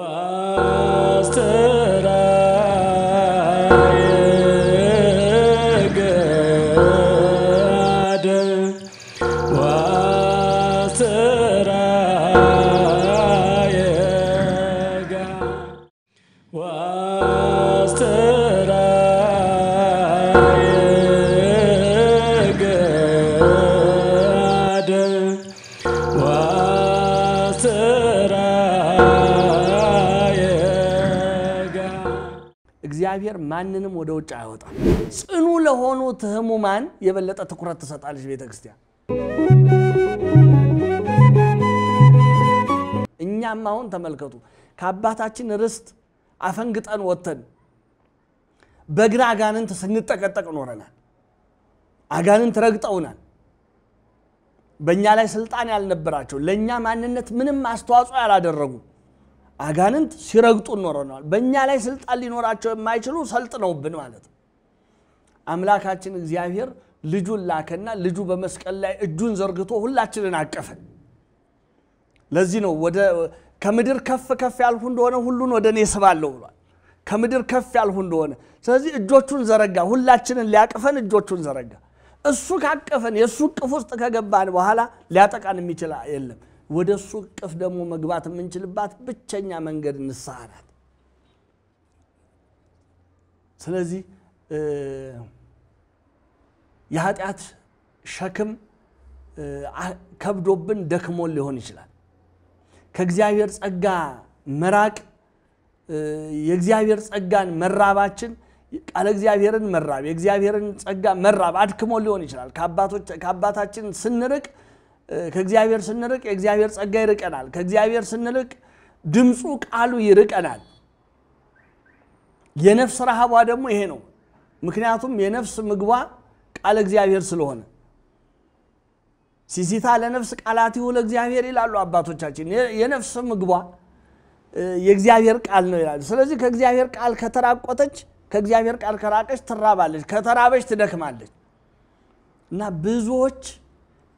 Bye. ወደ ውጭ አይወጣም። ጽኑ ለሆኑት ህሙማን የበለጠ ትኩረት ትሰጣለች ቤተ ክርስቲያን። እኛም አሁን ተመልከቱ ከአባታችን ርስት አፈንግጠን ወጥተን በግራ አጋንንት ስንጠቀጠቅ ኖረናል። አጋንንት ረግጠውናል። በእኛ ላይ ስልጣን ያልነበራቸው ለእኛ ማንነት ምንም አስተዋጽኦ ያላደረጉ አጋንንት ሲረግጡ ኖረነዋል። በእኛ ላይ ስልጣን ሊኖራቸው የማይችሉ ሰልጥነውብን ማለት ነው። አምላካችን እግዚአብሔር ልጁን ላከና ልጁ በመስቀል ላይ እጁን ዘርግቶ ሁላችንን አቀፈን። ለዚህ ነው ወደ ከምድር ከፍ ከፍ ያልሁ እንደሆነ ሁሉን ወደ እኔ ስባለሁ ብሏል። ከምድር ከፍ ያልሁ እንደሆነ ስለዚህ እጆቹን ዘረጋ፣ ሁላችንን ሊያቅፈን እጆቹን ዘረጋ። እሱ ካቀፈን የእሱ እቅፍ ውስጥ ከገባን በኋላ ሊያጠቃን የሚችል የለም። ወደ እሱ እቅፍ ደግሞ መግባት የምንችልባት ብቸኛ መንገድ ንስሐ ናት። ስለዚህ የኃጢአት ሸክም ከብዶብን ደክሞን ሊሆን ይችላል። ከእግዚአብሔር ጸጋ መራቅ የእግዚአብሔር ጸጋን መራባችን ቃለ እግዚአብሔርን መራብ የእግዚአብሔርን ጸጋ መራብ አድክሞ ሊሆን ይችላል። ከአባታችን ስንርቅ ከእግዚአብሔር ስንርቅ የእግዚአብሔር ጸጋ ይርቀናል። ከእግዚአብሔር ስንርቅ ድምፁ ቃሉ ይርቀናል። የነፍስ ረሃቧ ደግሞ ይሄ ነው። ምክንያቱም የነፍስ ምግቧ ቃል እግዚአብሔር ስለሆነ ሲሲታ ለነፍስ ቃላቲሁ ለእግዚአብሔር ይላሉ አባቶቻችን። የነፍስ ምግቧ የእግዚአብሔር ቃል ነው ይላሉ። ስለዚህ ከእግዚአብሔር ቃል ከተራቆተች፣ ከእግዚአብሔር ቃል ከራቀች ትራባለች፣ ከተራበች ትደክማለች እና ብዙዎች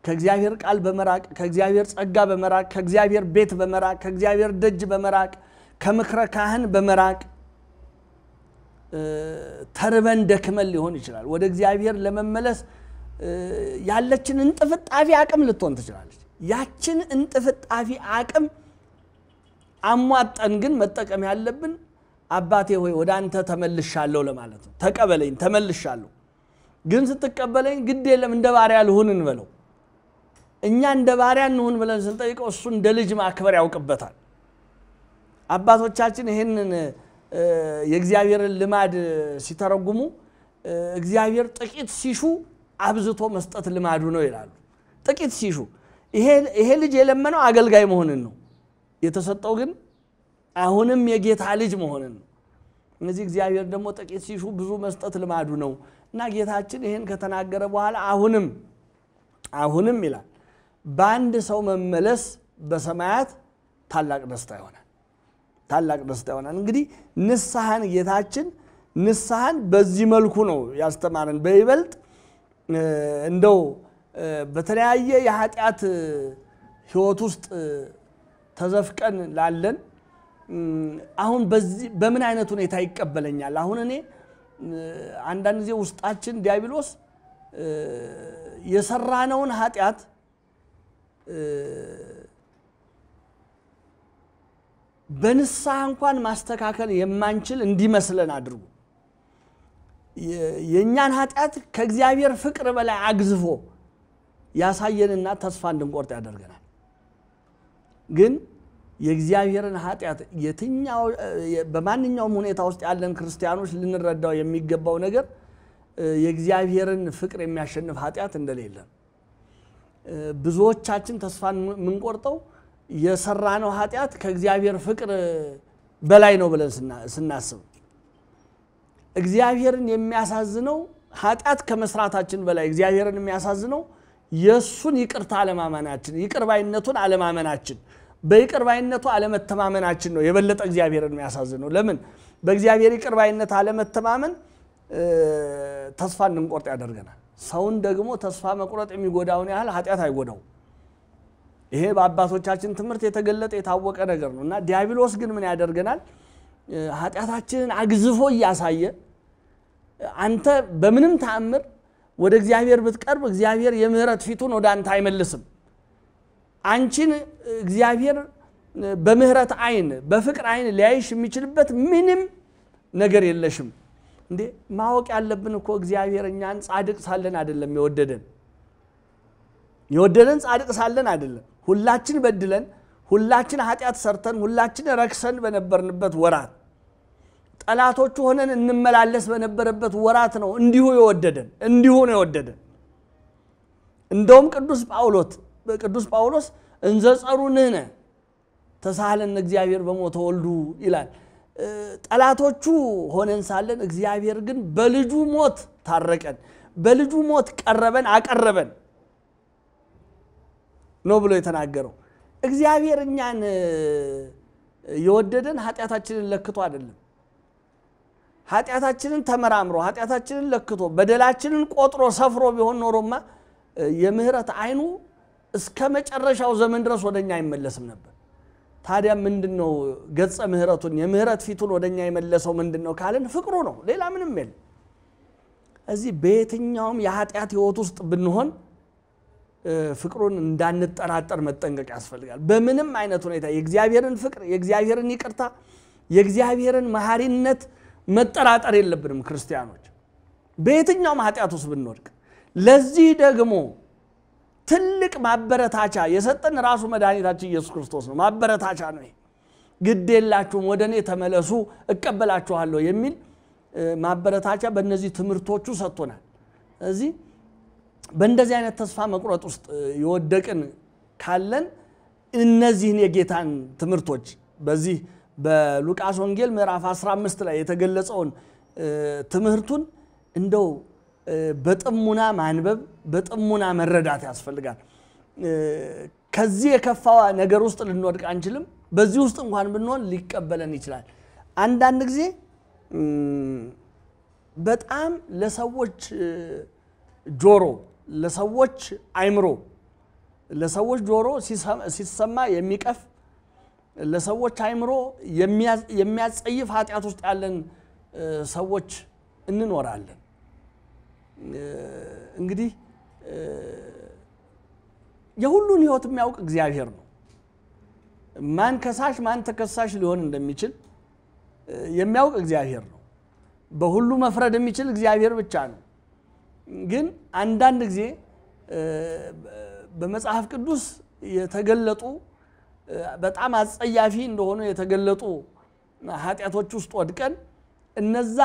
ከእግዚአብሔር ቃል በመራቅ ከእግዚአብሔር ጸጋ በመራቅ ከእግዚአብሔር ቤት በመራቅ ከእግዚአብሔር ደጅ በመራቅ ከምክረ ካህን በመራቅ ተርበን ደክመን ሊሆን ይችላል። ወደ እግዚአብሔር ለመመለስ ያለችን እንጥፍጣፊ አቅም ልትሆን ትችላለች። ያችን እንጥፍጣፊ አቅም አሟጠን ግን መጠቀም ያለብን አባቴ ሆይ ወደ አንተ ተመልሻለሁ ለማለት ነው። ተቀበለኝ፣ ተመልሻለሁ። ግን ስትቀበለኝ ግድ የለም እንደ ባሪያ ልሁን እንበለው። እኛ እንደ ባሪያ እንሁን ብለን ስንጠይቀው እሱ እንደ ልጅ ማክበር ያውቅበታል። አባቶቻችን ይህንን የእግዚአብሔርን ልማድ ሲተረጉሙ እግዚአብሔር ጥቂት ሲሹ አብዝቶ መስጠት ልማዱ ነው ይላሉ። ጥቂት ሲሹ ይሄ ልጅ የለመነው አገልጋይ መሆንን ነው። የተሰጠው ግን አሁንም የጌታ ልጅ መሆንን ነው። እነዚህ እግዚአብሔር ደግሞ ጥቂት ሲሹ ብዙ መስጠት ልማዱ ነው እና ጌታችን ይህን ከተናገረ በኋላ አሁንም አሁንም ይላል በአንድ ሰው መመለስ በሰማያት ታላቅ ደስታ ይሆናል። ታላቅ ደስታ ይሆናል። እንግዲህ ንስሐን ጌታችን ንስሐን በዚህ መልኩ ነው ያስተማረን። በይበልጥ እንደው በተለያየ የኃጢአት ህይወት ውስጥ ተዘፍቀን ላለን አሁን በዚህ በምን አይነት ሁኔታ ይቀበለኛል? አሁን እኔ አንዳንድ ጊዜ ውስጣችን ዲያብሎስ የሰራነውን ኃጢአት በንስሐ እንኳን ማስተካከል የማንችል እንዲመስለን አድርጉ። የእኛን ኃጢአት ከእግዚአብሔር ፍቅር በላይ አግዝፎ ያሳየንና ተስፋ እንድንቆርጥ ያደርገናል። ግን የእግዚአብሔርን ኃጢአት የትኛው በማንኛውም ሁኔታ ውስጥ ያለን ክርስቲያኖች ልንረዳው የሚገባው ነገር የእግዚአብሔርን ፍቅር የሚያሸንፍ ኃጢአት እንደሌለን ብዙዎቻችን ተስፋን የምንቆርጠው የሰራነው ኃጢአት ከእግዚአብሔር ፍቅር በላይ ነው ብለን ስናስብ እግዚአብሔርን የሚያሳዝነው ኃጢአት ከመስራታችን በላይ እግዚአብሔርን የሚያሳዝነው የእሱን ይቅርታ አለማመናችን፣ ይቅርባይነቱን አለማመናችን፣ በይቅርባይነቱ አለመተማመናችን ነው የበለጠ እግዚአብሔርን የሚያሳዝነው። ለምን በእግዚአብሔር ይቅርባይነት አለመተማመን ተስፋ እንድንቆርጥ ያደርገናል። ሰውን ደግሞ ተስፋ መቁረጥ የሚጎዳውን ያህል ኃጢአት አይጎዳው። ይሄ በአባቶቻችን ትምህርት የተገለጠ የታወቀ ነገር ነው እና ዲያብሎስ ግን ምን ያደርገናል? ኃጢአታችንን አግዝፎ እያሳየ አንተ በምንም ተአምር ወደ እግዚአብሔር ብትቀርብ እግዚአብሔር የምህረት ፊቱን ወደ አንተ አይመልስም። አንቺን እግዚአብሔር በምህረት አይን በፍቅር አይን ሊያይሽ የሚችልበት ምንም ነገር የለሽም። እንዴ ማወቅ ያለብን እኮ እግዚአብሔር እኛን ጻድቅ ሳለን አይደለም የወደደን የወደደን ጻድቅ ሳለን አይደለም ሁላችን በድለን ሁላችን ኃጢአት ሰርተን ሁላችን ረክሰን በነበርንበት ወራት ጠላቶቹ ሆነን እንመላለስ በነበረበት ወራት ነው እንዲሁ የወደደን እንዲሁ ነው የወደደን እንደውም ቅዱስ ጳውሎስ ቅዱስ ጳውሎስ እንዘጸሩ ንህነ ተሳለን እግዚአብሔር በሞተ ወልዱ ይላል ጠላቶቹ ሆነን ሳለን እግዚአብሔር ግን በልጁ ሞት ታረቀን፣ በልጁ ሞት ቀረበን፣ አቀረበን ነው ብሎ የተናገረው። እግዚአብሔር እኛን የወደደን ኃጢአታችንን ለክቶ አይደለም። ኃጢአታችንን ተመራምሮ ኃጢአታችንን ለክቶ በደላችንን ቆጥሮ ሰፍሮ ቢሆን ኖሮማ የምህረት አይኑ እስከ መጨረሻው ዘመን ድረስ ወደኛ አይመለስም ነበር። ታዲያ ምንድን ነው ገጸ ምህረቱን የምህረት ፊቱን ወደኛ የመለሰው ምንድን ነው ካልን ፍቅሩ ነው ሌላ ምንም የለም እዚህ በየትኛውም የኃጢአት ህይወት ውስጥ ብንሆን ፍቅሩን እንዳንጠራጠር መጠንቀቅ ያስፈልጋል በምንም አይነት ሁኔታ የእግዚአብሔርን ፍቅር የእግዚአብሔርን ይቅርታ የእግዚአብሔርን መሐሪነት መጠራጠር የለብንም ክርስቲያኖች በየትኛውም ኃጢአት ውስጥ ብንወድቅ ለዚህ ደግሞ ትልቅ ማበረታቻ የሰጠን ራሱ መድኃኒታችን ኢየሱስ ክርስቶስ ነው። ማበረታቻ ነው። ግድ የላችሁም ወደ እኔ ተመለሱ እቀበላችኋለሁ የሚል ማበረታቻ በእነዚህ ትምህርቶቹ ሰጥቶናል። እዚህ በእንደዚህ አይነት ተስፋ መቁረጥ ውስጥ የወደቅን ካለን እነዚህን የጌታን ትምህርቶች በዚህ በሉቃስ ወንጌል ምዕራፍ 15 ላይ የተገለጸውን ትምህርቱን እንደው በጥሙና ማንበብ በጥሙና መረዳት ያስፈልጋል። ከዚህ የከፋ ነገር ውስጥ ልንወድቅ አንችልም። በዚህ ውስጥ እንኳን ብንሆን ሊቀበለን ይችላል። አንዳንድ ጊዜ በጣም ለሰዎች ጆሮ፣ ለሰዎች አይምሮ፣ ለሰዎች ጆሮ ሲሰማ የሚቀፍ ለሰዎች አይምሮ የሚያጸይፍ ኃጢአት ውስጥ ያለን ሰዎች እንኖራለን። እንግዲህ የሁሉን ህይወት የሚያውቅ እግዚአብሔር ነው። ማን ከሳሽ ማን ተከሳሽ ሊሆን እንደሚችል የሚያውቅ እግዚአብሔር ነው። በሁሉ መፍረድ የሚችል እግዚአብሔር ብቻ ነው። ግን አንዳንድ ጊዜ በመጽሐፍ ቅዱስ የተገለጡ በጣም አጸያፊ እንደሆኑ የተገለጡ ኃጢአቶች ውስጥ ወድቀን እነዛ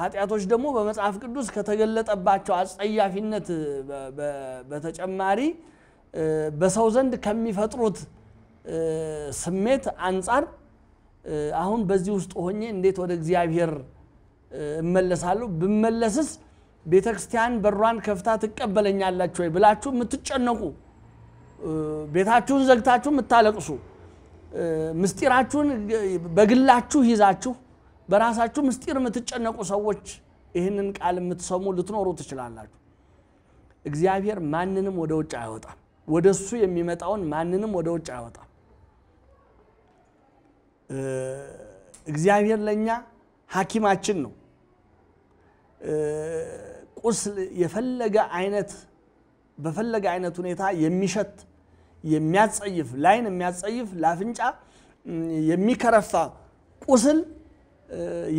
ኃጢአቶች ደግሞ በመጽሐፍ ቅዱስ ከተገለጠባቸው አጸያፊነት በተጨማሪ በሰው ዘንድ ከሚፈጥሩት ስሜት አንጻር አሁን በዚህ ውስጥ ሆኜ እንዴት ወደ እግዚአብሔር እመለሳለሁ? ብመለስስ ቤተ ክርስቲያን በሯን ከፍታ ትቀበለኛላችሁ ወይ ብላችሁ የምትጨነቁ ቤታችሁን ዘግታችሁ የምታለቅሱ ምስጢራችሁን በግላችሁ ይዛችሁ በራሳችሁ ምስጢር የምትጨነቁ ሰዎች ይህንን ቃል የምትሰሙ ልትኖሩ ትችላላችሁ። እግዚአብሔር ማንንም ወደ ውጭ አይወጣም። ወደ እሱ የሚመጣውን ማንንም ወደ ውጭ አይወጣም። እግዚአብሔር ለእኛ ሐኪማችን ነው። ቁስል የፈለገ አይነት በፈለገ አይነት ሁኔታ የሚሸት የሚያጸይፍ፣ ላይን የሚያጸይፍ፣ ላፍንጫ የሚከረፋ ቁስል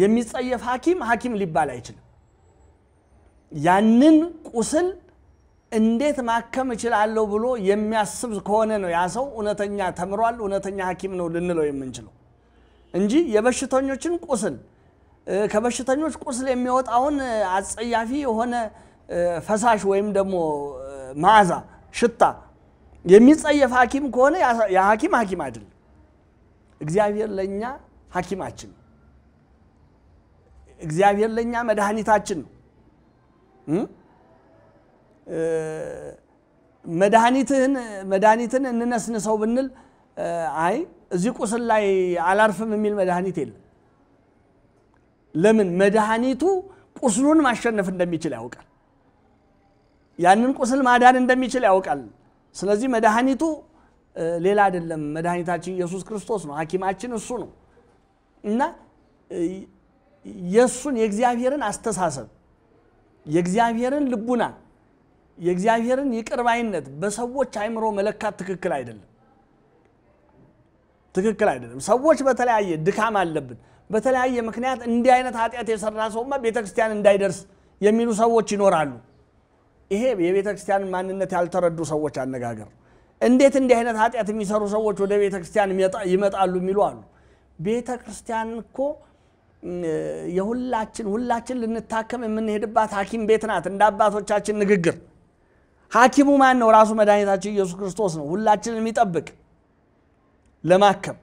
የሚጸየፍ ሐኪም ሐኪም ሊባል አይችልም። ያንን ቁስል እንዴት ማከም እችላለሁ ብሎ የሚያስብ ከሆነ ነው ያ ሰው እውነተኛ ተምሯል፣ እውነተኛ ሐኪም ነው ልንለው የምንችለው እንጂ የበሽተኞችን ቁስል ከበሽተኞች ቁስል የሚወጣውን አጸያፊ የሆነ ፈሳሽ ወይም ደግሞ መዓዛ ሽታ የሚጸየፍ ሐኪም ከሆነ የሐኪም ሐኪም ሐኪም አይደለም። እግዚአብሔር ለእኛ ሐኪማችን እግዚአብሔር ለእኛ መድኃኒታችን ነው መድኃኒትህን መድኃኒትን እንነስንሰው ብንል አይ እዚህ ቁስል ላይ አላርፍም የሚል መድኃኒት የለም ለምን መድኃኒቱ ቁስሉን ማሸነፍ እንደሚችል ያውቃል ያንን ቁስል ማዳን እንደሚችል ያውቃል ስለዚህ መድኃኒቱ ሌላ አይደለም መድኃኒታችን ኢየሱስ ክርስቶስ ነው ሀኪማችን እሱ ነው እና የእሱን የእግዚአብሔርን አስተሳሰብ የእግዚአብሔርን ልቡና የእግዚአብሔርን ይቅርባይነት በሰዎች አይምሮ መለካት ትክክል አይደለም። ትክክል አይደለም። ሰዎች በተለያየ ድካም አለብን፣ በተለያየ ምክንያት እንዲህ አይነት ኃጢአት የሰራ ሰውማ ቤተ ክርስቲያን እንዳይደርስ የሚሉ ሰዎች ይኖራሉ። ይሄ የቤተ ክርስቲያንን ማንነት ያልተረዱ ሰዎች አነጋገር። እንዴት እንዲህ አይነት ኃጢአት የሚሰሩ ሰዎች ወደ ቤተ ክርስቲያን ይመጣሉ የሚሉ አሉ። ቤተ ክርስቲያን እኮ የሁላችን ሁላችን ልንታከም የምንሄድባት ሐኪም ቤት ናት። እንደ አባቶቻችን ንግግር ሐኪሙ ማን ነው? ራሱ መድኃኒታችን ኢየሱስ ክርስቶስ ነው፣ ሁላችንን የሚጠብቅ ለማከም።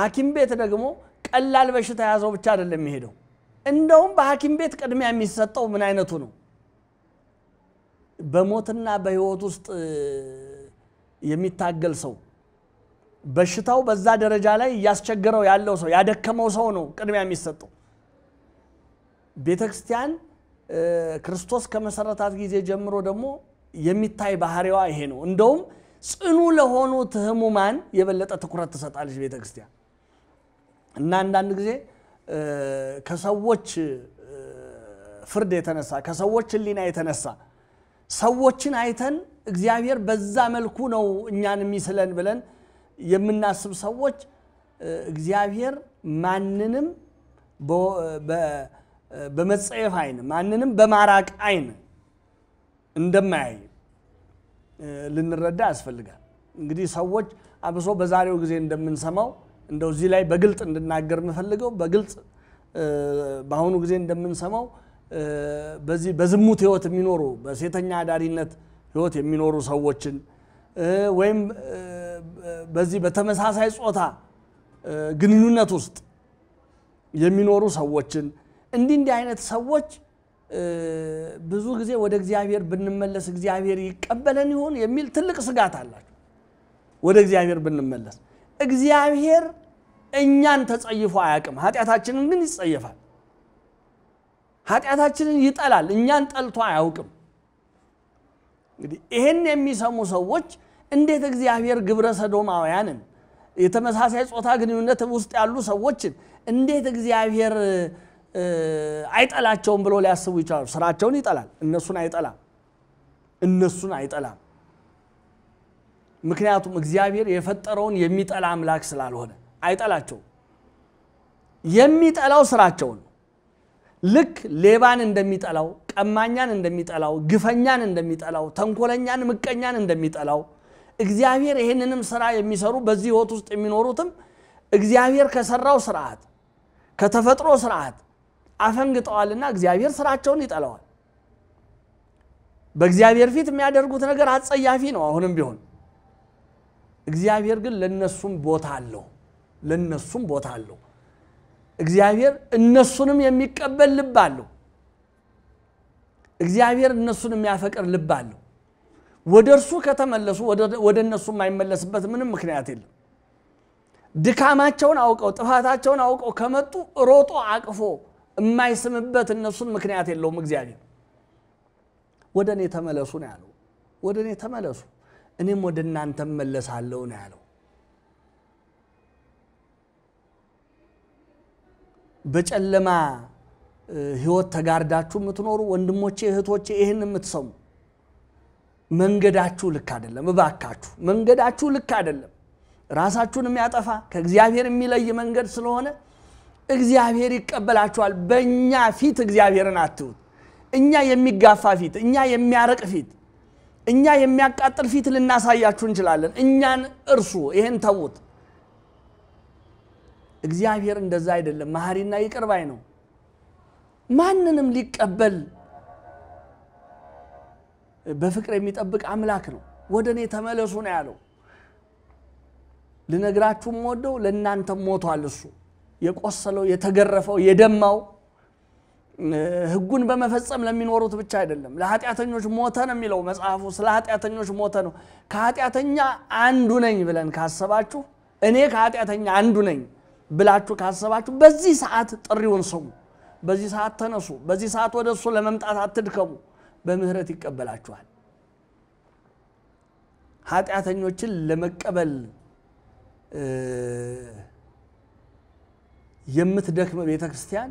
ሐኪም ቤት ደግሞ ቀላል በሽታ የያዘው ብቻ አይደለም የሚሄደው። እንደውም በሐኪም ቤት ቅድሚያ የሚሰጠው ምን አይነቱ ነው? በሞትና በህይወት ውስጥ የሚታገል ሰው በሽታው በዛ ደረጃ ላይ እያስቸገረው ያለው ሰው ያደከመው ሰው ነው ቅድሚያ የሚሰጠው። ቤተ ክርስቲያን ክርስቶስ ከመሰረታት ጊዜ ጀምሮ ደግሞ የሚታይ ባህሪዋ ይሄ ነው። እንደውም ጽኑ ለሆኑት ህሙማን የበለጠ ትኩረት ትሰጣለች ቤተ ክርስቲያን እና አንዳንድ ጊዜ ከሰዎች ፍርድ የተነሳ ከሰዎች ህሊና የተነሳ ሰዎችን አይተን እግዚአብሔር በዛ መልኩ ነው እኛን የሚስለን ብለን የምናስብ ሰዎች እግዚአብሔር ማንንም በመጸየፍ አይን ማንንም በማራቅ አይን እንደማያይ ልንረዳ ያስፈልጋል። እንግዲህ ሰዎች አብሶ በዛሬው ጊዜ እንደምንሰማው እንደው እዚህ ላይ በግልጽ እንድናገር የምፈልገው በግልጽ በአሁኑ ጊዜ እንደምንሰማው በዚህ በዝሙት ህይወት የሚኖሩ በሴተኛ አዳሪነት ህይወት የሚኖሩ ሰዎችን ወይም በዚህ በተመሳሳይ ጾታ ግንኙነት ውስጥ የሚኖሩ ሰዎችን እንዲህ እንዲህ አይነት ሰዎች ብዙ ጊዜ ወደ እግዚአብሔር ብንመለስ እግዚአብሔር ይቀበለን ይሆን የሚል ትልቅ ስጋት አላቸው። ወደ እግዚአብሔር ብንመለስ እግዚአብሔር እኛን ተጸይፎ አያውቅም። ኃጢአታችንን ግን ይጸየፋል። ኃጢአታችንን ይጠላል። እኛን ጠልቶ አያውቅም። እንግዲህ ይህን የሚሰሙ ሰዎች እንዴት እግዚአብሔር ግብረ ሰዶማውያንን የተመሳሳይ ጾታ ግንኙነት ውስጥ ያሉ ሰዎችን እንዴት እግዚአብሔር አይጠላቸውም ብሎ ሊያስቡ ይችላሉ? ስራቸውን ይጠላል፣ እነሱን አይጠላም። እነሱን አይጠላም። ምክንያቱም እግዚአብሔር የፈጠረውን የሚጠላ አምላክ ስላልሆነ አይጠላቸውም። የሚጠላው ስራቸውን ልክ ሌባን እንደሚጠላው፣ ቀማኛን እንደሚጠላው፣ ግፈኛን እንደሚጠላው፣ ተንኮለኛን፣ ምቀኛን እንደሚጠላው እግዚአብሔር ይህንንም ስራ የሚሰሩ በዚህ ህይወት ውስጥ የሚኖሩትም እግዚአብሔር ከሰራው ስርዓት ከተፈጥሮ ስርዓት አፈንግጠዋልና እግዚአብሔር ስራቸውን ይጠለዋል። በእግዚአብሔር ፊት የሚያደርጉት ነገር አጸያፊ ነው አሁንም ቢሆን። እግዚአብሔር ግን ለነሱም ቦታ አለው፣ ለነሱም ቦታ አለው። እግዚአብሔር እነሱንም የሚቀበል ልብ አለው። እግዚአብሔር እነሱን የሚያፈቅር ልብ አለው። ወደ እርሱ ከተመለሱ ወደ እነሱ የማይመለስበት ምንም ምክንያት የለም። ድካማቸውን አውቀው ጥፋታቸውን አውቀው ከመጡ ሮጦ አቅፎ የማይስምበት እነሱን ምክንያት የለውም። እግዚአብሔር ወደ እኔ ተመለሱ ነው ያለው። ወደ እኔ ተመለሱ እኔም ወደ እናንተ መለሳለሁ ነው ያለው። በጨለማ ህይወት ተጋርዳችሁ የምትኖሩ ወንድሞቼ እህቶቼ፣ ይህን የምትሰሙ መንገዳችሁ ልክ አይደለም፣ እባካችሁ መንገዳችሁ ልክ አይደለም። ራሳችሁን የሚያጠፋ ከእግዚአብሔር የሚለይ መንገድ ስለሆነ እግዚአብሔር ይቀበላችኋል። በእኛ ፊት እግዚአብሔርን አትዩት። እኛ የሚጋፋ ፊት፣ እኛ የሚያረቅ ፊት፣ እኛ የሚያቃጥል ፊት ልናሳያችሁ እንችላለን። እኛን እርሱ፣ ይሄን ተዉት። እግዚአብሔር እንደዛ አይደለም። መሐሪና ይቅርባይ ነው። ማንንም ሊቀበል በፍቅር የሚጠብቅ አምላክ ነው። ወደ እኔ ተመለሱ ነው ያለው። ልነግራችሁም ወደው ለእናንተም ሞቷል። እሱ የቆሰለው የተገረፈው የደማው ህጉን በመፈጸም ለሚኖሩት ብቻ አይደለም፣ ለኃጢአተኞች ሞተ ነው የሚለው መጽሐፉ። ስለ ኃጢአተኞች ሞተ ነው። ከኃጢአተኛ አንዱ ነኝ ብለን ካሰባችሁ፣ እኔ ከኃጢአተኛ አንዱ ነኝ ብላችሁ ካሰባችሁ፣ በዚህ ሰዓት ጥሪውን ስሙ። በዚህ ሰዓት ተነሱ። በዚህ ሰዓት ወደ እሱ ለመምጣት አትድከሙ። በምህረት ይቀበላችኋል። ኃጢአተኞችን ለመቀበል የምትደክመ ቤተ ክርስቲያን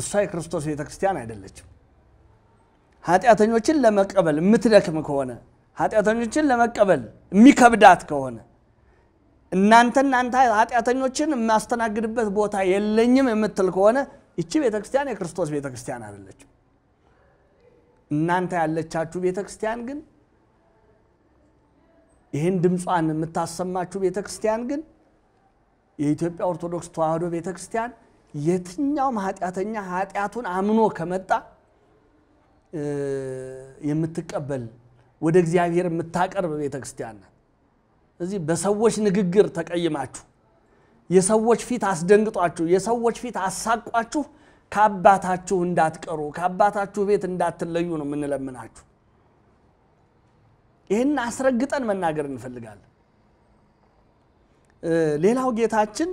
እሷ የክርስቶስ ቤተ ክርስቲያን አይደለችም። ኃጢአተኞችን ለመቀበል የምትደክም ከሆነ ኃጢአተኞችን ለመቀበል የሚከብዳት ከሆነ እናንተ እናንተ ኃጢአተኞችን የማስተናግድበት ቦታ የለኝም የምትል ከሆነ ይቺ ቤተክርስቲያን የክርስቶስ ቤተክርስቲያን አይደለችም። እናንተ ያለቻችሁ ቤተ ክርስቲያን ግን ይህን ድምጿን የምታሰማችሁ ቤተ ክርስቲያን ግን የኢትዮጵያ ኦርቶዶክስ ተዋህዶ ቤተ ክርስቲያን የትኛውም ኃጢአተኛ ኃጢአቱን አምኖ ከመጣ የምትቀበል ወደ እግዚአብሔር የምታቀርብ ቤተ ክርስቲያን ናት። እዚህ በሰዎች ንግግር ተቀይማችሁ፣ የሰዎች ፊት አስደንግጧችሁ፣ የሰዎች ፊት አሳቋችሁ ከአባታችሁ እንዳትቀሩ ከአባታችሁ ቤት እንዳትለዩ ነው የምንለምናችሁ ይህን አስረግጠን መናገር እንፈልጋለን ሌላው ጌታችን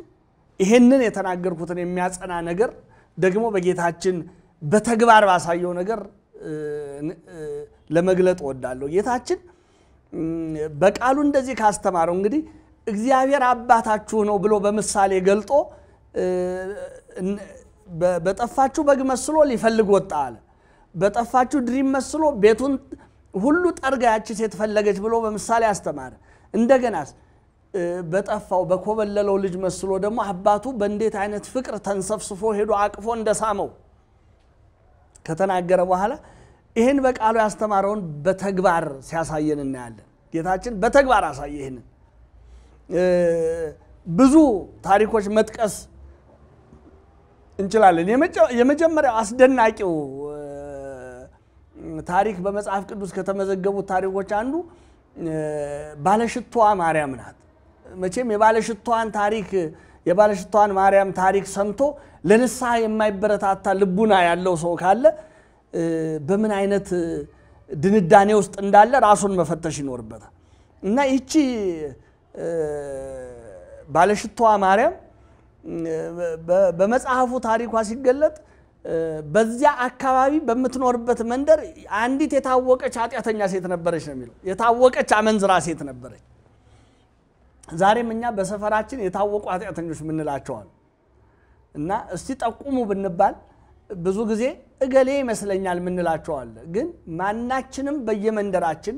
ይሄንን የተናገርኩትን የሚያጸና ነገር ደግሞ በጌታችን በተግባር ባሳየው ነገር ለመግለጥ ወዳለሁ ጌታችን በቃሉ እንደዚህ ካስተማረው እንግዲህ እግዚአብሔር አባታችሁ ነው ብሎ በምሳሌ ገልጦ በጠፋችሁ በግ መስሎ ሊፈልግ ወጣ አለ። በጠፋችሁ ድሪም መስሎ ቤቱን ሁሉ ጠርጋ ያቺ ሴት ፈለገች ብሎ በምሳሌ አስተማረ። እንደገናስ በጠፋው በኮበለለው ልጅ መስሎ ደግሞ አባቱ በእንዴት አይነት ፍቅር ተንሰፍስፎ ሄዶ አቅፎ እንደሳመው ከተናገረ በኋላ ይህን በቃሉ ያስተማረውን በተግባር ሲያሳየን እናያለን። ጌታችን በተግባር አሳየ። ይህንን ብዙ ታሪኮች መጥቀስ እንችላለን። የመጀመሪያው አስደናቂው ታሪክ በመጽሐፍ ቅዱስ ከተመዘገቡት ታሪኮች አንዱ ባለሽቷ ማርያም ናት። መቼም የባለሽቷን ታሪክ የባለሽቷን ማርያም ታሪክ ሰምቶ ለንስሐ የማይበረታታ ልቡና ያለው ሰው ካለ በምን አይነት ድንዳኔ ውስጥ እንዳለ ራሱን መፈተሽ ይኖርበታል እና ይቺ ባለሽቷ ማርያም በመጽሐፉ ታሪኳ ሲገለጥ በዚያ አካባቢ በምትኖርበት መንደር አንዲት የታወቀች ኃጢአተኛ ሴት ነበረች ነው የሚለው። የታወቀች አመንዝራ ሴት ነበረች። ዛሬም እኛ በሰፈራችን የታወቁ ኃጢአተኞች ምንላቸዋል እና እስቲ ጠቁሙ ብንባል ብዙ ጊዜ እገሌ ይመስለኛል ምንላቸዋል። ግን ማናችንም በየመንደራችን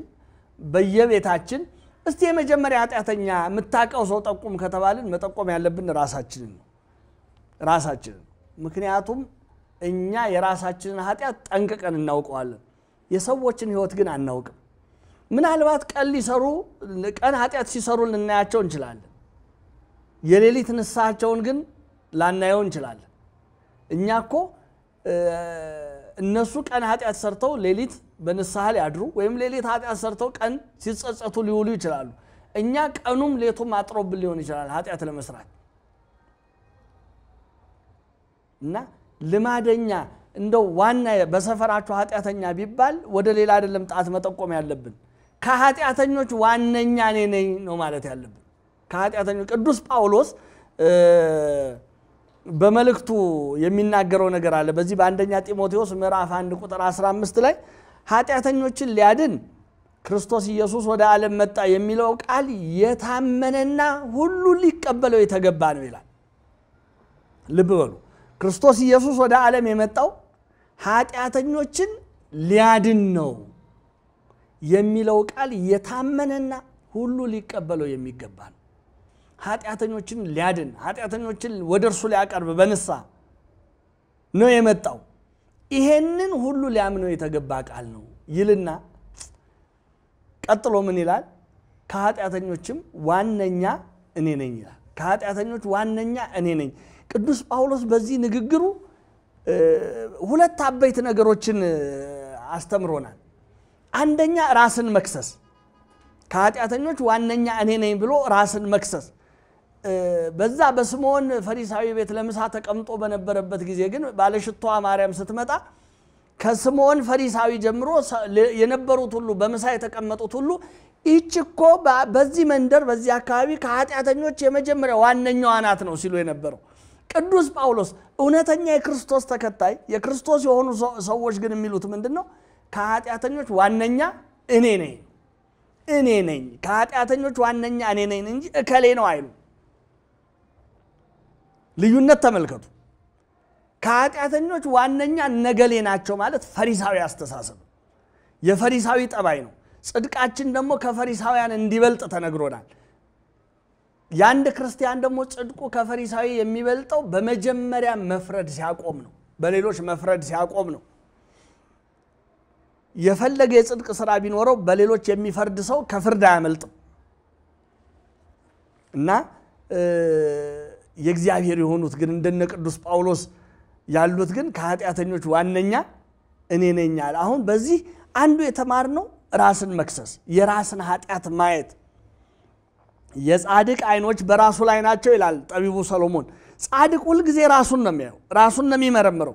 በየቤታችን እስቲ የመጀመሪያ ኃጢአተኛ የምታውቀው ሰው ጠቁም ከተባልን መጠቆም ያለብን ራሳችንን ነው ራሳችንን ምክንያቱም እኛ የራሳችንን ኃጢአት ጠንቅቀን እናውቀዋለን የሰዎችን ህይወት ግን አናውቅም ምናልባት ቀን ሊሰሩ ቀን ኃጢአት ሲሰሩ ልናያቸው እንችላለን የሌሊት ንስሐቸውን ግን ላናየው እንችላለን እኛ እኮ እነሱ ቀን ኃጢአት ሰርተው ሌሊት በንስሐ ሊያድሩ ወይም ሌሊት ኃጢአት ሰርተው ቀን ሲጸጸቱ ሊውሉ ይችላሉ። እኛ ቀኑም ሌቱም አጥሮብን ሊሆን ይችላል ኃጢአት ለመስራት እና ልማደኛ እንደው ዋና በሰፈራችሁ ኃጢአተኛ ቢባል ወደ ሌላ አይደለም ጣት መጠቆም ያለብን። ከኃጢአተኞች ዋነኛ እኔ ነኝ ነው ማለት ያለብን። ከኃጢአተኞች ቅዱስ ጳውሎስ በመልእክቱ የሚናገረው ነገር አለ። በዚህ በአንደኛ ጢሞቴዎስ ምዕራፍ 1 ቁጥር 15 ላይ ኃጢአተኞችን ሊያድን ክርስቶስ ኢየሱስ ወደ ዓለም መጣ የሚለው ቃል የታመነና ሁሉ ሊቀበለው የተገባ ነው ይላል። ልብ በሉ። ክርስቶስ ኢየሱስ ወደ ዓለም የመጣው ኃጢአተኞችን ሊያድን ነው የሚለው ቃል የታመነና ሁሉ ሊቀበለው የሚገባ ነው። ኃጢአተኞችን ሊያድን ኃጢአተኞችን ወደ እርሱ ሊያቀርብ በንሳ ነው የመጣው። ይሄንን ሁሉ ሊያምነው የተገባ ቃል ነው ይልና ቀጥሎ ምን ይላል? ከኃጢአተኞችም ዋነኛ እኔ ነኝ ይላል። ከኃጢአተኞች ዋነኛ እኔ ነኝ። ቅዱስ ጳውሎስ በዚህ ንግግሩ ሁለት አበይት ነገሮችን አስተምሮናል። አንደኛ ራስን መክሰስ፣ ከኃጢአተኞች ዋነኛ እኔ ነኝ ብሎ ራስን መክሰስ በዛ በስምዖን ፈሪሳዊ ቤት ለምሳ ተቀምጦ በነበረበት ጊዜ ግን ባለሽቷ ማርያም ስትመጣ ከስምዖን ፈሪሳዊ ጀምሮ የነበሩት ሁሉ በምሳ የተቀመጡት ሁሉ ይች እኮ በዚህ መንደር በዚህ አካባቢ ከኃጢአተኞች የመጀመሪያ ዋነኛዋ ናት ነው ሲሉ የነበረው ቅዱስ ጳውሎስ እውነተኛ የክርስቶስ ተከታይ የክርስቶስ የሆኑ ሰዎች ግን የሚሉት ምንድን ነው ከኃጢአተኞች ዋነኛ እኔ ነኝ እኔ ነኝ ከኃጢአተኞች ዋነኛ እኔ ነኝ እንጂ እከሌ ነው አይሉ ልዩነት ተመልከቱ። ከኃጢአተኞች ዋነኛ ነገሌ ናቸው ማለት ፈሪሳዊ አስተሳሰብ የፈሪሳዊ ጠባይ ነው። ጽድቃችን ደግሞ ከፈሪሳውያን እንዲበልጥ ተነግሮናል። የአንድ ክርስቲያን ደግሞ ጽድቁ ከፈሪሳዊ የሚበልጠው በመጀመሪያ መፍረድ ሲያቆም ነው። በሌሎች መፍረድ ሲያቆም ነው። የፈለገ የጽድቅ ስራ ቢኖረው በሌሎች የሚፈርድ ሰው ከፍርድ አያመልጥም እና የእግዚአብሔር የሆኑት ግን እንደነ ቅዱስ ጳውሎስ ያሉት ግን ከኃጢአተኞች ዋነኛ እኔ ነኛል። አሁን በዚህ አንዱ የተማርነው ራስን መክሰስ፣ የራስን ኃጢአት ማየት። የጻድቅ አይኖች በራሱ ላይ ናቸው ይላል ጠቢቡ ሰሎሞን። ጻድቅ ሁልጊዜ ራሱን ነው የሚያየው፣ ራሱን ነው የሚመረምረው፣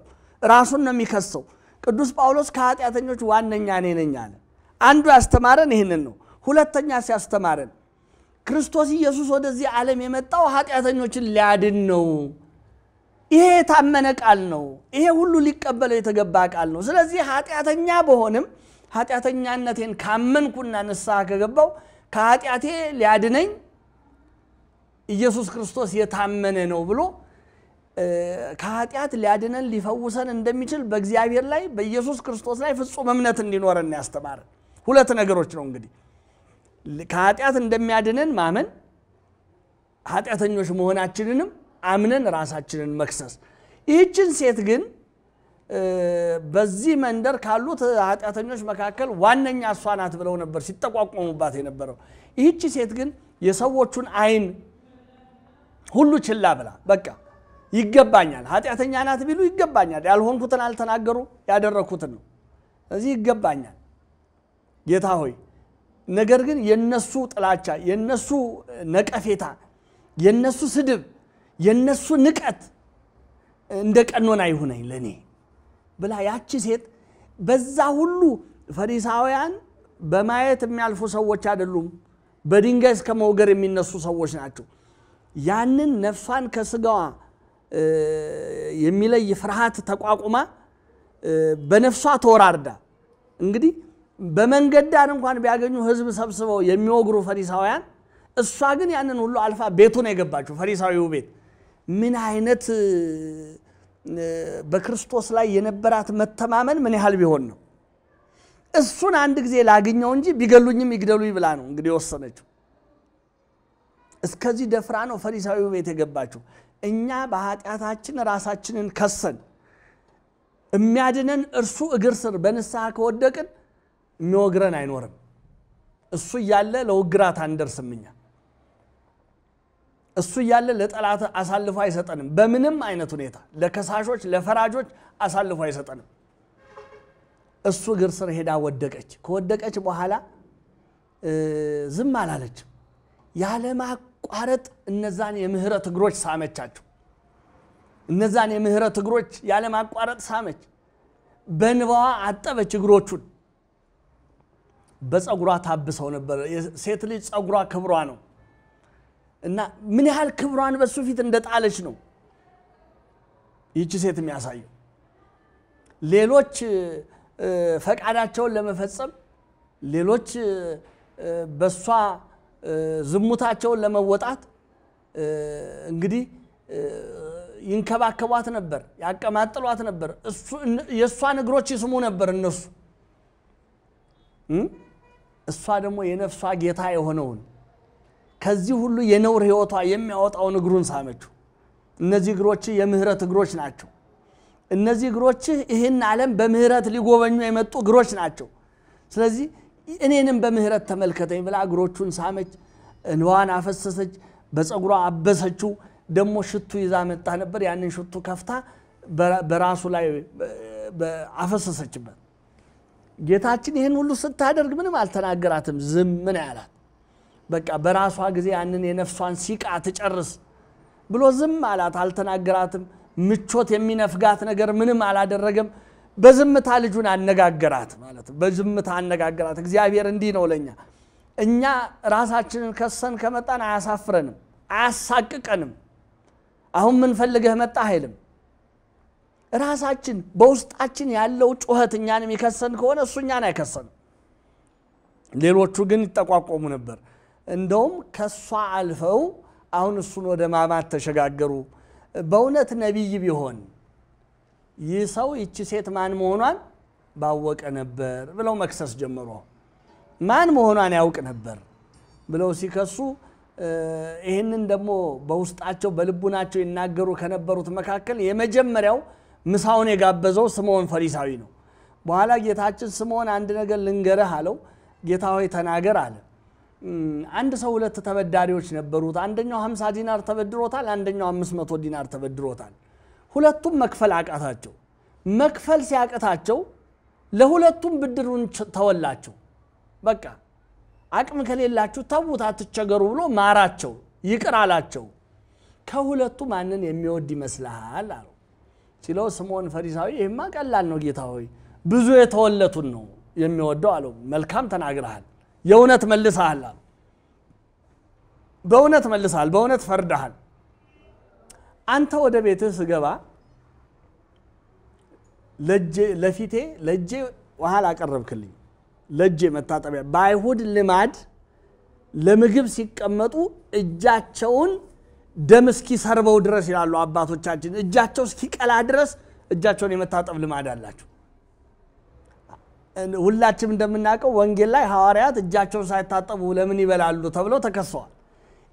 ራሱን ነው የሚከሰው። ቅዱስ ጳውሎስ ከኃጢአተኞች ዋነኛ እኔ ነኝ አለ። አንዱ ያስተማረን ይህንን ነው። ሁለተኛ ሲያስተማረን ክርስቶስ ኢየሱስ ወደዚህ ዓለም የመጣው ኃጢአተኞችን ሊያድን ነው። ይሄ የታመነ ቃል ነው። ይሄ ሁሉ ሊቀበለው የተገባ ቃል ነው። ስለዚህ ኃጢአተኛ በሆንም ኃጢአተኛነቴን ካመንኩና ንስሐ ከገባው ከኃጢአቴ ሊያድነኝ ኢየሱስ ክርስቶስ የታመነ ነው ብሎ ከኃጢአት ሊያድነን ሊፈውሰን እንደሚችል በእግዚአብሔር ላይ በኢየሱስ ክርስቶስ ላይ ፍጹም እምነት እንዲኖረን ያስተማረን ሁለት ነገሮች ነው እንግዲህ ከኃጢአት እንደሚያድነን ማመን ኃጢአተኞች መሆናችንንም አምነን ራሳችንን መክሰስ። ይህችን ሴት ግን በዚህ መንደር ካሉት ኃጢአተኞች መካከል ዋነኛ እሷ ናት ብለው ነበር ሲጠቋቋሙባት የነበረው። ይህቺ ሴት ግን የሰዎቹን አይን ሁሉ ችላ ብላ በቃ ይገባኛል፣ ኃጢአተኛ ናት ቢሉ ይገባኛል፣ ያልሆንኩትን አልተናገሩ፣ ያደረግኩትን ነው። እዚህ ይገባኛል ጌታ ሆይ ነገር ግን የነሱ ጥላቻ፣ የነሱ ነቀፌታ፣ የነሱ ስድብ፣ የነሱ ንቀት እንደ ቀኖና ይሁነኝ ለእኔ ብላ ያቺ ሴት በዛ ሁሉ ፈሪሳውያን በማየት የሚያልፉ ሰዎች አይደሉም፣ በድንጋይ እስከ መውገር የሚነሱ ሰዎች ናቸው። ያንን ነፍሷን ከስጋዋ የሚለይ ፍርሃት ተቋቁማ በነፍሷ ተወራርዳ እንግዲህ በመንገድ ዳር እንኳን ቢያገኙ ህዝብ ሰብስበው የሚወግሩ ፈሪሳውያን፣ እሷ ግን ያንን ሁሉ አልፋ ቤቱ ነው የገባችው። ፈሪሳዊው ቤት ምን አይነት በክርስቶስ ላይ የነበራት መተማመን ምን ያህል ቢሆን ነው? እሱን አንድ ጊዜ ላግኘው እንጂ ቢገሉኝም ይግደሉኝ ብላ ነው እንግዲህ የወሰነችው። እስከዚህ ደፍራ ነው ፈሪሳዊው ቤት የገባችው። እኛ በኃጢአታችን ራሳችንን ከሰን፣ የሚያድነን እርሱ እግር ስር በንስሐ ከወደቅን የሚወግረን አይኖርም። እሱ እያለ ለውግራት አንደርስም እኛ። እሱ እያለ ለጠላት አሳልፎ አይሰጠንም። በምንም አይነት ሁኔታ ለከሳሾች፣ ለፈራጆች አሳልፎ አይሰጠንም። እሱ እግር ስር ሄዳ ወደቀች። ከወደቀች በኋላ ዝም አላለች ያለ ማቋረጥ እነዛን የምህረት እግሮች ሳመቻቸው። እነዛን የምህረት እግሮች ያለ ማቋረጥ ሳመች። በንባዋ አጠበች እግሮቹን። በፀጉሯ ታብሰው ነበር። ሴት ልጅ ፀጉሯ ክብሯ ነው እና ምን ያህል ክብሯን በሱ ፊት እንደጣለች ነው ይቺ ሴት የሚያሳየው። ሌሎች ፈቃዳቸውን ለመፈጸም ሌሎች በእሷ ዝሙታቸውን ለመወጣት እንግዲህ ይንከባከቧት ነበር፣ ያቀማጥሏት ነበር፣ የእሷን እግሮች ይስሙ ነበር እነሱ እሷ ደግሞ የነፍሷ ጌታ የሆነውን ከዚህ ሁሉ የነውር ህይወቷ የሚያወጣውን እግሩን ሳመችው። እነዚህ እግሮች የምህረት እግሮች ናቸው። እነዚህ እግሮች ይህን ዓለም በምህረት ሊጎበኙ የመጡ እግሮች ናቸው። ስለዚህ እኔንም በምህረት ተመልከተኝ ብላ እግሮቹን ሳመች፣ እንባዋን አፈሰሰች፣ በፀጉሯ አበሰችው። ደግሞ ሽቱ ይዛ መጣ ነበር። ያንን ሽቱ ከፍታ በራሱ ላይ አፈሰሰችበት። ጌታችን ይህን ሁሉ ስታደርግ ምንም አልተናገራትም፣ ዝም ምን ያላት። በቃ በራሷ ጊዜ ያንን የነፍሷን ሲቃ ትጨርስ ብሎ ዝም አላት፣ አልተናገራትም። ምቾት የሚነፍጋት ነገር ምንም አላደረገም። በዝምታ ልጁን አነጋገራት ማለት በዝምታ አነጋገራት። እግዚአብሔር እንዲህ ነው ለኛ እኛ ራሳችንን ከሰን ከመጣን አያሳፍረንም፣ አያሳቅቀንም። አሁን ምን ፈልገህ መጣህ አይልም። ራሳችን በውስጣችን ያለው ጩኸት እኛን የሚከሰን ከሆነ እሱ እኛን አይከሰንም። ሌሎቹ ግን ይጠቋቆሙ ነበር። እንደውም ከእሷ አልፈው አሁን እሱን ወደ ማማት ተሸጋገሩ። በእውነት ነቢይ ቢሆን ይህ ሰው ይቺ ሴት ማን መሆኗን ባወቀ ነበር ብለው መክሰስ ጀምሮ ማን መሆኗን ያውቅ ነበር ብለው ሲከሱ ይህንን ደግሞ በውስጣቸው በልቡናቸው ይናገሩ ከነበሩት መካከል የመጀመሪያው ምሳውን የጋበዘው ስምዖን ፈሪሳዊ ነው። በኋላ ጌታችን ስምዖን አንድ ነገር ልንገርህ አለው። ጌታ ሆይ ተናገር አለ። አንድ ሰው ሁለት ተበዳሪዎች ነበሩት። አንደኛው 50 ዲናር ተበድሮታል፣ አንደኛው 500 ዲናር ተበድሮታል። ሁለቱም መክፈል አቃታቸው። መክፈል ሲያቀታቸው ለሁለቱም ብድሩን ተወላቸው። በቃ አቅም ከሌላችሁ ተዉት አትቸገሩ ብሎ ማራቸው፣ ይቅር አላቸው። ከሁለቱ ማንን የሚወድ ይመስልሃል አለው። ሲለው ስምዖን ፈሪሳዊ ይህማ ቀላል ነው ጌታ ሆይ ብዙ የተወለቱን ነው የሚወደው አለው። መልካም ተናግረሃል፣ የእውነት መልሰሃል አሉ። በእውነት መልሰሃል፣ በእውነት ፈርደሃል። አንተ ወደ ቤትህ ስገባ ለፊቴ ለእጄ ውሃል አቀረብክልኝ። ለእጄ መታጠቢያ በአይሁድ ልማድ ለምግብ ሲቀመጡ እጃቸውን ደም እስኪሰርበው ድረስ ይላሉ አባቶቻችን። እጃቸው እስኪቀላ ድረስ እጃቸውን የመታጠብ ልማድ አላቸው። ሁላችንም እንደምናውቀው ወንጌል ላይ ሐዋርያት እጃቸውን ሳይታጠቡ ለምን ይበላሉ ተብለው ተከሰዋል።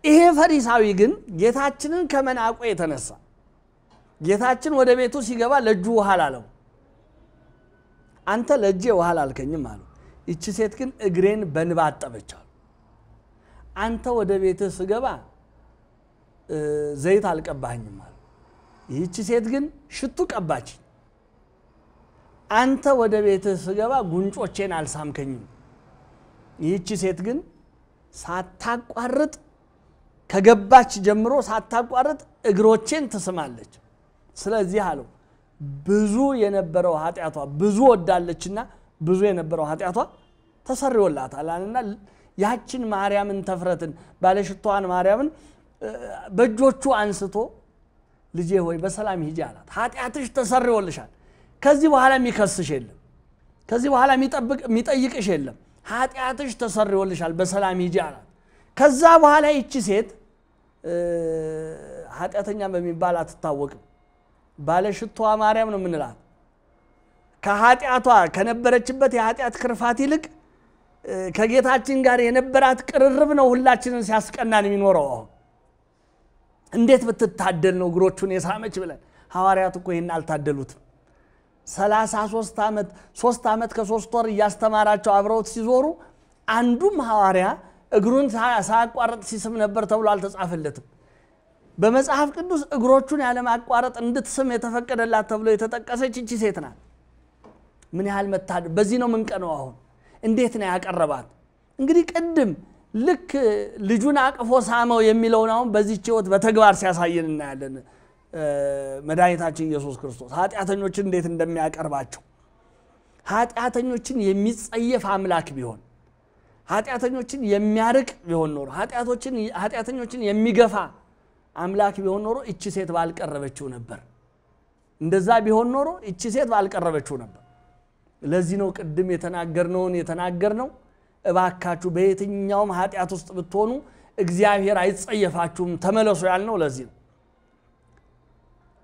ይሄ ፈሪሳዊ ግን ጌታችንን ከመናቆ የተነሳ ጌታችን ወደ ቤቱ ሲገባ ለእጁ ውሃ ላለው፣ አንተ ለእጄ ውሃ ላልከኝም አለ። ይቺ ሴት ግን እግሬን በንባ አጠበቻል። አንተ ወደ ቤትህ ስገባ ዘይት አልቀባህኝም አለ። ይህቺ ሴት ግን ሽቱ ቀባች። አንተ ወደ ቤትህ ስገባ ጉንጮቼን አልሳምከኝም። ይህቺ ሴት ግን ሳታቋርጥ ከገባች ጀምሮ ሳታቋርጥ እግሮቼን ትስማለች። ስለዚህ አለው ብዙ የነበረው ኃጢአቷ ብዙ ወዳለችና ብዙ የነበረው ኃጢአቷ ተሰሪወላታል አለና ያችን ማርያምን ተፍረትን ባለሽቷን ማርያምን በእጆቹ አንስቶ ልጄ ሆይ በሰላም ሂጂ አላት። ኃጢአትሽ ተሰርዮልሻል። ከዚህ በኋላ የሚከስሽ የለም። ከዚህ በኋላ የሚጠይቅሽ የለም። ኃጢአትሽ ተሰርዮልሻል፣ በሰላም ሂጂ አላት። ከዛ በኋላ ይቺ ሴት ኃጢአተኛ በሚባል አትታወቅም። ባለሽቶዋ ማርያም ነው የምንላት። ከኃጢአቷ ከነበረችበት የኃጢአት ክርፋት ይልቅ ከጌታችን ጋር የነበራት ቅርርብ ነው ሁላችንን ሲያስቀናን የሚኖረው አሁን እንዴት ብትታደል ነው እግሮቹን የሳመች ብለን ሐዋርያት እኮ ይህን አልታደሉትም ሰላሳ ሶስት ዓመት ሶስት ዓመት ከሶስት ወር እያስተማራቸው አብረውት ሲዞሩ አንዱም ሐዋርያ እግሩን ሳያቋረጥ ሲስም ነበር ተብሎ አልተጻፈለትም በመጽሐፍ ቅዱስ እግሮቹን ያለማቋረጥ እንድትስም የተፈቀደላት ተብሎ የተጠቀሰች እቺ ሴት ናት ምን ያህል መታደ በዚህ ነው ምንቀነው አሁን እንዴት ነው ያቀረባት እንግዲህ ቅድም ልክ ልጁን አቅፎ ሳመው የሚለውን አሁን በዚህ ችወት በተግባር ሲያሳየን እናያለን። መድኃኒታችን ኢየሱስ ክርስቶስ ኃጢአተኞችን እንዴት እንደሚያቀርባቸው ኃጢአተኞችን የሚጸየፍ አምላክ ቢሆን ኃጢአተኞችን የሚያርቅ ቢሆን ኖሮ ኃጢአተኞችን የሚገፋ አምላክ ቢሆን ኖሮ እቺ ሴት ባልቀረበችው ነበር። እንደዛ ቢሆን ኖሮ እቺ ሴት ባልቀረበችው ነበር። ለዚህ ነው ቅድም የተናገርነውን የተናገርነው እባካችሁ በየትኛውም ኃጢአት ውስጥ ብትሆኑ እግዚአብሔር አይጸየፋችሁም ተመለሱ ያልነው ለዚህ ነው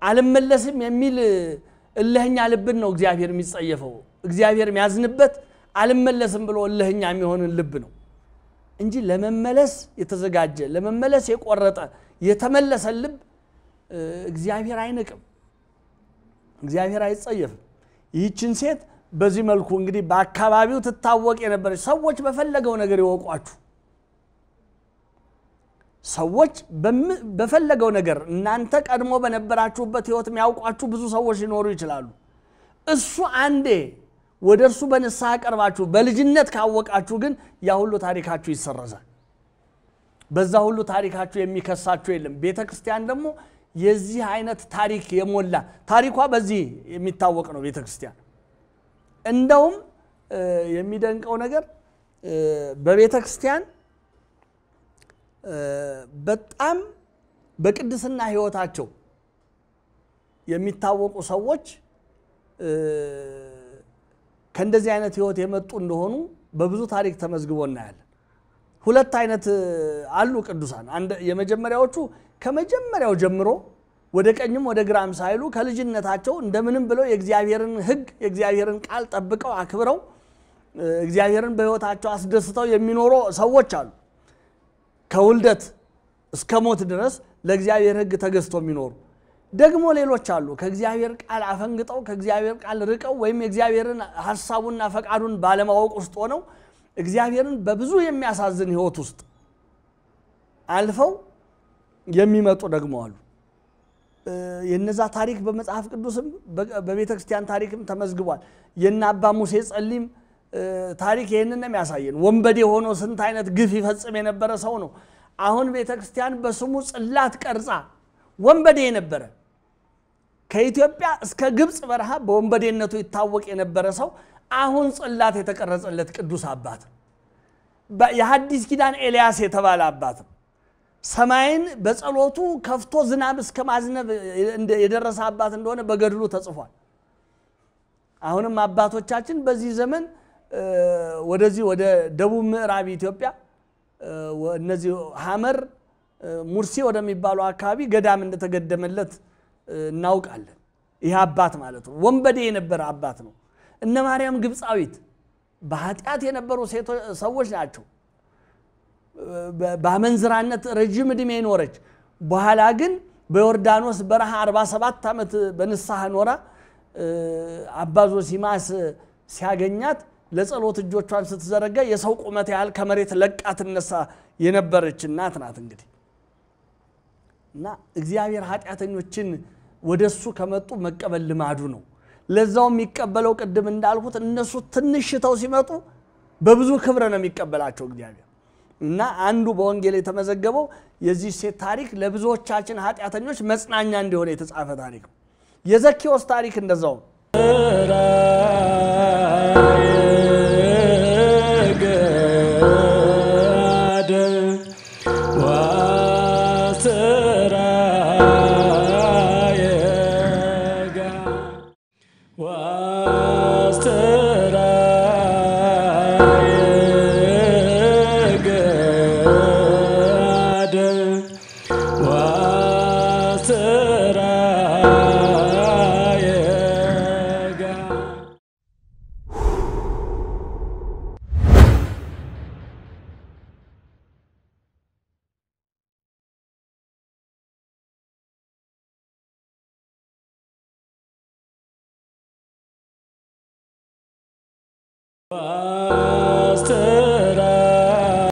አልመለስም የሚል እልህኛ ልብን ነው እግዚአብሔር የሚጸየፈው እግዚአብሔር የሚያዝንበት አልመለስም ብሎ እልህኛ የሚሆንን ልብ ነው እንጂ ለመመለስ የተዘጋጀ ለመመለስ የቆረጠ የተመለሰ ልብ እግዚአብሔር አይንቅም እግዚአብሔር አይጸየፍም ይህችን ሴት በዚህ መልኩ እንግዲህ በአካባቢው ትታወቅ የነበረች ሰዎች በፈለገው ነገር ይወቋችሁ። ሰዎች በፈለገው ነገር እናንተ ቀድሞ በነበራችሁበት ህይወት የሚያውቋችሁ ብዙ ሰዎች ሊኖሩ ይችላሉ። እሱ አንዴ ወደ እርሱ በንስሐ ቀርባችሁ በልጅነት ካወቃችሁ ግን ያ ሁሉ ታሪካችሁ ይሰረዛል። በዛ ሁሉ ታሪካችሁ የሚከሳችሁ የለም። ቤተ ክርስቲያን ደግሞ የዚህ አይነት ታሪክ የሞላ ታሪኳ በዚህ የሚታወቅ ነው ቤተ ክርስቲያን እንደውም የሚደንቀው ነገር በቤተ ክርስቲያን በጣም በቅድስና ህይወታቸው የሚታወቁ ሰዎች ከእንደዚህ አይነት ህይወት የመጡ እንደሆኑ በብዙ ታሪክ ተመዝግቦ እናያለን። ሁለት አይነት አሉ ቅዱሳን። የመጀመሪያዎቹ ከመጀመሪያው ጀምሮ ወደ ቀኝም ወደ ግራም ሳይሉ ከልጅነታቸው እንደምንም ብለው የእግዚአብሔርን ሕግ የእግዚአብሔርን ቃል ጠብቀው አክብረው እግዚአብሔርን በሕይወታቸው አስደስተው የሚኖሩ ሰዎች አሉ። ከውልደት እስከ ሞት ድረስ ለእግዚአብሔር ሕግ ተገዝቶ የሚኖሩ ደግሞ ሌሎች አሉ። ከእግዚአብሔር ቃል አፈንግጠው ከእግዚአብሔር ቃል ርቀው ወይም የእግዚአብሔርን ሀሳቡና ፈቃዱን ባለማወቅ ውስጥ ሆነው እግዚአብሔርን በብዙ የሚያሳዝን ሕይወት ውስጥ አልፈው የሚመጡ ደግሞ አሉ። የነዛ ታሪክ በመጽሐፍ ቅዱስም በቤተ ክርስቲያን ታሪክም ተመዝግቧል። የነ አባ ሙሴ ጸሊም ታሪክ ይህንን ነው የሚያሳየን። ወንበዴ ሆኖ ስንት አይነት ግፍ ይፈጽም የነበረ ሰው ነው። አሁን ቤተ ክርስቲያን በስሙ ጽላት ቀርጻ ወንበዴ የነበረ ከኢትዮጵያ እስከ ግብፅ በረሃ በወንበዴነቱ ይታወቅ የነበረ ሰው አሁን ጽላት የተቀረጸለት ቅዱስ አባት የሐዲስ ኪዳን ኤልያስ የተባለ አባትም? ሰማይን በጸሎቱ ከፍቶ ዝናብ እስከ ማዝነብ የደረሰ አባት እንደሆነ በገድሉ ተጽፏል። አሁንም አባቶቻችን በዚህ ዘመን ወደዚህ ወደ ደቡብ ምዕራብ ኢትዮጵያ እነዚህ ሐመር ሙርሲ ወደሚባሉ አካባቢ ገዳም እንደተገደመለት እናውቃለን። ይህ አባት ማለት ነው። ወንበዴ የነበረ አባት ነው። እነ ማርያም ግብፃዊት በኃጢአት የነበሩ ሰዎች ናቸው። በአመንዝራነት ረጅም እድሜ ኖረች። በኋላ ግን በዮርዳኖስ በረሃ 47 ዓመት በንስሐ ኖራ አባ ዞሲማስ ሲያገኛት ለጸሎት እጆቿን ስትዘረጋ የሰው ቁመት ያህል ከመሬት ለቃ ትነሳ የነበረች እናት ናት። እንግዲህ እና እግዚአብሔር ኃጢአተኞችን ወደ እሱ ከመጡ መቀበል ልማዱ ነው። ለዛው የሚቀበለው ቅድም እንዳልኩት እነሱ ትንሽተው ሲመጡ በብዙ ክብረ ነው የሚቀበላቸው እግዚአብሔር። እና አንዱ በወንጌል የተመዘገበው የዚህ ሴት ታሪክ ለብዙዎቻችን ኃጢአተኞች መጽናኛ እንዲሆነ የተጻፈ ታሪክ ነው። የዘኪዎስ ታሪክ እንደዛው